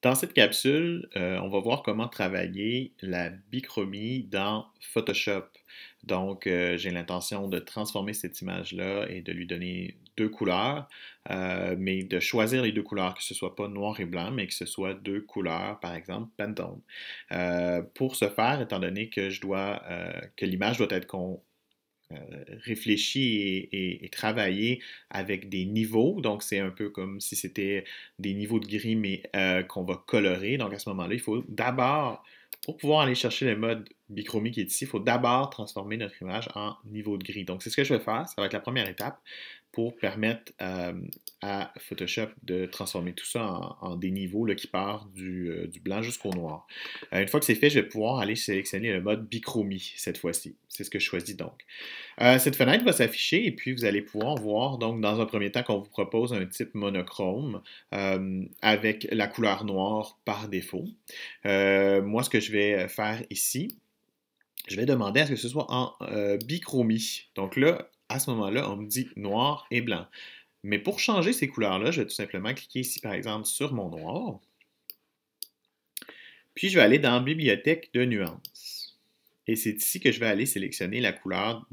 Dans cette capsule, euh, on va voir comment travailler la bichromie dans Photoshop. Donc, euh, j'ai l'intention de transformer cette image-là et de lui donner deux couleurs, euh, mais de choisir les deux couleurs, que ce soit pas noir et blanc, mais que ce soit deux couleurs, par exemple, Pantone. pour ce faire, étant donné que je dois que l'image doit être con euh, réfléchi et, travailler avec des niveaux. Donc, c'est un peu comme si c'était des niveaux de gris, mais euh, qu'on va colorer. Donc, à ce moment-là, il faut d'abord, pour pouvoir aller chercher le mode bichromie qui est ici, il faut d'abord transformer notre image en niveau de gris. Donc, c'est ce que je vais faire. Ça va être la première étape pour permettre euh, à Photoshop de transformer tout ça en, des niveaux qui partent euh, du, blanc jusqu'au noir. Euh, une fois que c'est fait, je vais pouvoir aller sélectionner le mode bichromie cette fois-ci. C'est ce que je choisis donc. cette fenêtre va s'afficher et puis vous allez pouvoir voir donc dans un premier temps qu'on vous propose un type monochrome avec la couleur noire par défaut. moi, ce que je vais faire ici, je vais demander à ce que ce soit en bichromie. Donc là, à ce moment-là, on me dit noir et blanc. Mais pour changer ces couleurs-là, je vais tout simplement cliquer ici, par exemple, sur mon noir. Puis, je vais aller dans Bibliothèque de nuances. Et c'est ici que je vais aller sélectionner la couleur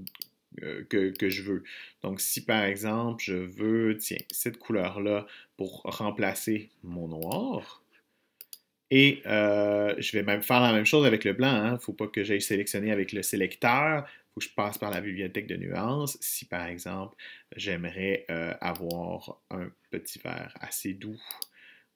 euh, que, je veux. Donc, si par exemple, je veux, tiens, cette couleur-là pour remplacer mon noir, et euh, je vais même faire la même chose avec le blanc. Il hein. ne faut pas que j'aille sélectionner avec le sélecteur. Il faut que je passe par la bibliothèque de nuances. Si, par exemple, j'aimerais euh, avoir un petit verre assez doux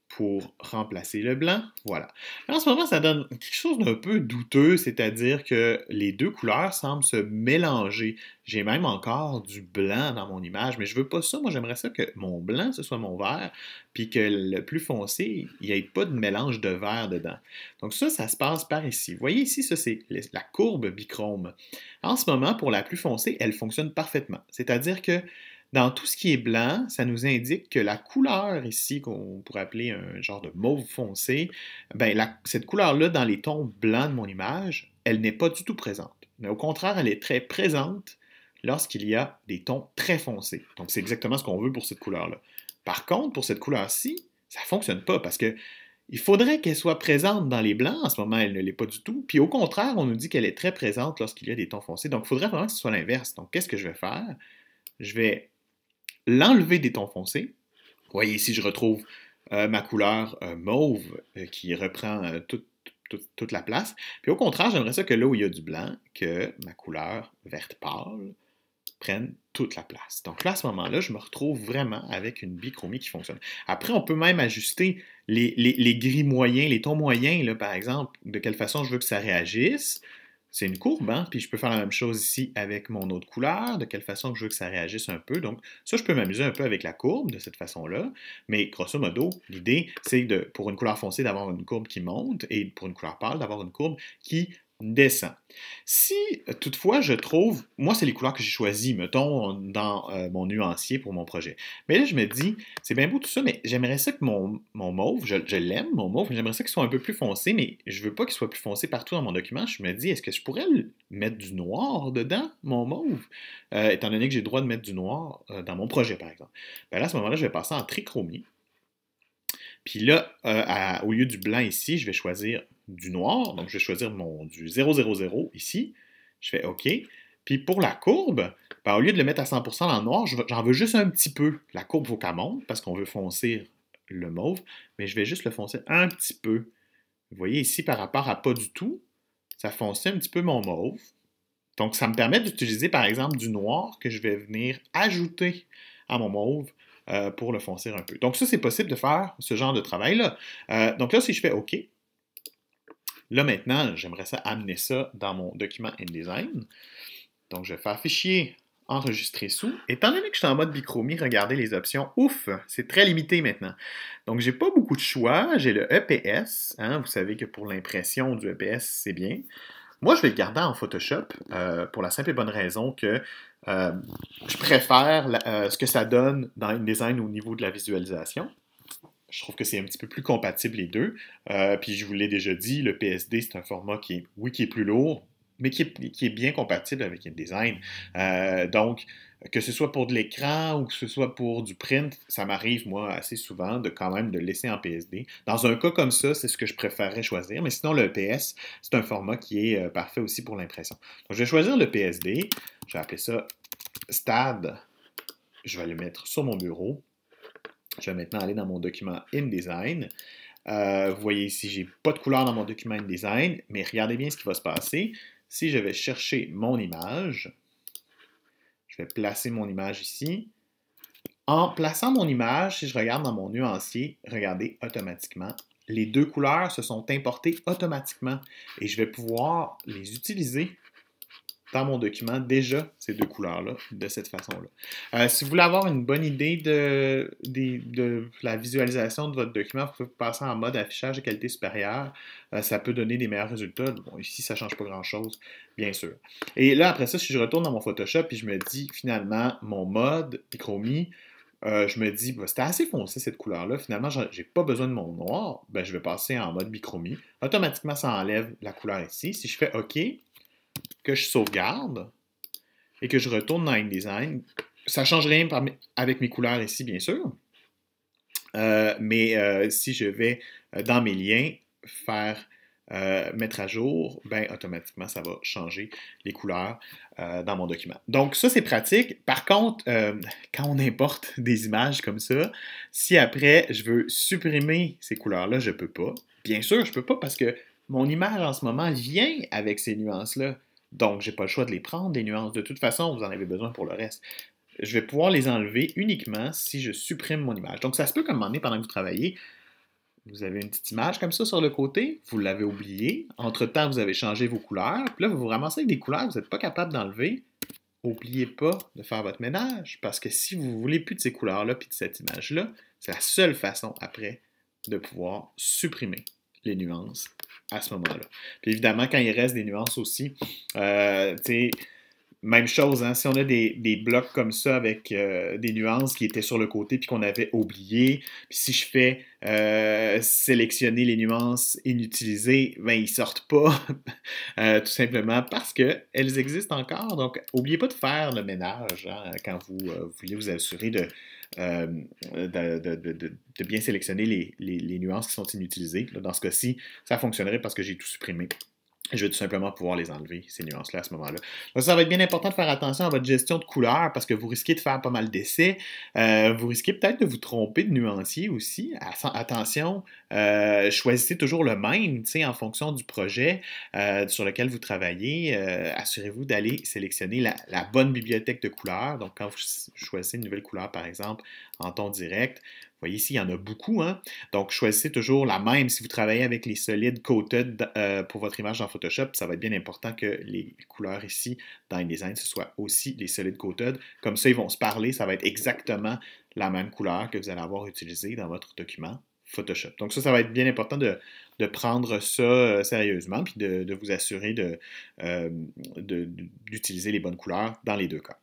pour remplacer le blanc. Voilà. en ce moment, ça donne quelque chose d'un peu douteux, c'est-à-dire que les deux couleurs semblent se mélanger. J'ai même encore du blanc dans mon image, mais je veux pas ça. Moi, j'aimerais ça que mon blanc, ce soit mon vert, puis que le plus foncé, il n'y ait pas de mélange de vert dedans. Donc ça, ça se passe par ici. Vous voyez ici, ça, c'est la courbe bichrome. En ce moment, pour la plus foncée, elle fonctionne parfaitement. C'est-à-dire que dans tout ce qui est blanc, ça nous indique que la couleur ici, qu'on pourrait appeler un genre de mauve foncé, ben cette couleur-là dans les tons blancs de mon image, elle n'est pas du tout présente. Mais au contraire, elle est très présente lorsqu'il y a des tons très foncés. Donc c'est exactement ce qu'on veut pour cette couleur-là. Par contre, pour cette couleur-ci, ça ne fonctionne pas parce que il faudrait qu'elle soit présente dans les blancs. En ce moment, elle ne l'est pas du tout. Puis au contraire, on nous dit qu'elle est très présente lorsqu'il y a des tons foncés. Donc, il faudrait vraiment que ce soit l'inverse. Donc, qu'est-ce que je vais faire? Je vais l'enlever des tons foncés. Vous voyez ici, je retrouve euh, ma couleur euh, mauve euh, qui reprend toute la place. Puis au contraire, j'aimerais ça que là où il y a du blanc, que ma couleur verte pâle prenne toute la place. Donc là, à ce moment-là, je me retrouve vraiment avec une bichromie qui fonctionne. Après, on peut même ajuster les, gris moyens, les tons moyens, par exemple, de quelle façon je veux que ça réagisse c'est une courbe, hein? puis je peux faire la même chose ici avec mon autre couleur, de quelle façon je veux que ça réagisse un peu. Donc ça, je peux m'amuser un peu avec la courbe de cette façon-là, mais grosso modo, l'idée, c'est de pour une couleur foncée d'avoir une courbe qui monte et pour une couleur pâle d'avoir une courbe qui descend. Si euh, toutefois je trouve, moi c'est les couleurs que j'ai choisies, mettons, dans euh, mon nuancier pour mon projet. Mais là je me dis, c'est bien beau tout ça, mais j'aimerais ça que mon, mon mauve, je, l'aime, mon mauve, j'aimerais ça qu'il soit un peu plus foncé, mais je veux pas qu'il soit plus foncé partout dans mon document. Je me dis, est-ce que je pourrais mettre du noir dedans, mon mauve, euh, étant donné que j'ai le droit de mettre du noir dans mon projet, par exemple. Ben là, à ce moment-là, je vais passer en trichromie. Puis là, au lieu du blanc ici, je vais choisir du noir, donc je vais choisir mon, du 000 ici. Je fais OK. Puis pour la courbe, ben, au lieu de le mettre à 100% dans le noir, j'en veux juste un petit peu. La courbe vaut parce qu'on veut foncer le mauve, mais je vais juste le foncer un petit peu. Vous voyez ici, par rapport à pas du tout, ça fonce un petit peu mon mauve. Donc, ça me permet d'utiliser, par exemple, du noir que je vais venir ajouter à mon mauve euh, pour le foncer un peu. Donc, ça, c'est possible de faire ce genre de travail-là. Euh, donc là, si je fais OK, Là maintenant, j'aimerais ça amener ça dans mon document InDesign. Donc je vais faire fichier, enregistrer sous. Étant donné que je suis en mode bichromie, regardez les options. Ouf, c'est très limité maintenant. Donc je n'ai pas beaucoup de choix. J'ai le EPS. Hein. vous savez que pour l'impression du EPS, c'est bien. Moi, je vais le garder en Photoshop euh, pour la simple et bonne raison que euh, je préfère euh, ce que ça donne dans InDesign au niveau de la visualisation je trouve que c'est un petit peu plus compatible les deux. Euh, puis je vous l'ai déjà dit, le PSD, c'est un format qui est, oui, qui est plus lourd, mais qui est, bien compatible avec InDesign. Euh, donc, que ce soit pour de l'écran ou que ce soit pour du print, ça m'arrive, moi, assez souvent de quand même de laisser en PSD. Dans un cas comme ça, c'est ce que je préférerais choisir, mais sinon, le PS, c'est un format qui est euh, parfait aussi pour l'impression. Donc, je vais choisir le PSD. Je vais appeler ça Stade. Je vais le mettre sur mon bureau. Je vais maintenant aller dans mon document InDesign. Euh, vous voyez ici, j'ai pas de couleur dans mon document InDesign, mais regardez bien ce qui va se passer. Si je vais chercher mon image, je vais placer mon image ici. En plaçant mon image, si je regarde dans mon nuancier, regardez automatiquement, les deux couleurs se sont importées automatiquement et je vais pouvoir les utiliser dans mon document déjà ces deux couleurs-là, de cette façon-là. Euh, si vous voulez avoir une bonne idée de, la visualisation de votre document, vous pouvez passer en mode affichage de qualité supérieure. Euh, ça peut donner des meilleurs résultats. ici, ça ne change pas grand-chose, bien sûr. Et là, après ça, si je retourne dans mon Photoshop et je me dis, finalement, mon mode, Chromie, euh, je me dis, bah, c'était assez foncé cette couleur-là. Finalement, je n'ai pas besoin de mon noir. Ben, je vais passer en mode bichromie. Automatiquement, ça enlève la couleur ici. Si je fais OK, que je sauvegarde et que je retourne dans InDesign. Ça ne change rien avec mes couleurs ici, bien sûr. Euh, mais euh, si je vais euh, dans mes liens, faire mettre à jour, ben automatiquement, ça va changer les couleurs dans mon document. Donc, ça, c'est pratique. Par contre, quand on importe des images comme ça, si après, je veux supprimer ces couleurs-là, je ne peux pas. Bien sûr, je ne peux pas parce que mon image en ce moment vient avec ces nuances-là. Donc, j'ai pas le choix de les prendre, des nuances. De toute façon, vous en avez besoin pour le reste. Je vais pouvoir les enlever uniquement si je supprime mon image. Donc, ça se peut comme un pendant que vous travaillez, vous avez une petite image comme ça sur le côté, vous l'avez oubliée. Entre-temps, vous avez changé vos couleurs. Puis là, vous vous ramassez avec des couleurs que vous n'êtes pas capable d'enlever. N'oubliez pas de faire votre ménage, parce que si vous voulez plus de ces couleurs-là puis de cette image-là, c'est la seule façon après de pouvoir supprimer les nuances à ce moment-là. Puis évidemment, quand il reste des nuances aussi, euh, tu sais, même chose, hein. si on a des, blocs comme ça avec euh, des nuances qui étaient sur le côté puis qu'on avait oublié, puis si je fais euh, sélectionner les nuances inutilisées, ben ils sortent pas, euh, tout simplement parce qu'elles existent encore. Donc, n'oubliez pas de faire le ménage hein, quand vous, voulez vous assurer de, de, bien sélectionner les, nuances qui sont inutilisées. Dans ce cas-ci, ça fonctionnerait parce que j'ai tout supprimé je vais tout simplement pouvoir les enlever, ces nuances-là, à ce moment-là. Donc, ça va être bien important de faire attention à votre gestion de couleurs parce que vous risquez de faire pas mal d'essais. Euh, vous risquez peut-être de vous tromper de nuancier aussi. Attention, euh, choisissez toujours le même, en fonction du projet euh, sur lequel vous travaillez. Assurez-vous d'aller sélectionner la, la, bonne bibliothèque de couleurs. Donc, quand vous choisissez une nouvelle couleur, par exemple, en ton direct, vous voyez ici, il y en a beaucoup. Hein. Donc, choisissez toujours la même. Si vous travaillez avec les solides coated euh, pour votre image dans Photoshop, ça va être bien important que les couleurs ici dans InDesign, ce soit aussi les solides coated. Comme ça, ils vont se parler. Ça va être exactement la même couleur que vous allez avoir utilisée dans votre document Photoshop. Donc, ça, ça va être bien important de, prendre ça euh, sérieusement puis de, vous assurer euh, d'utiliser les bonnes couleurs dans les deux cas.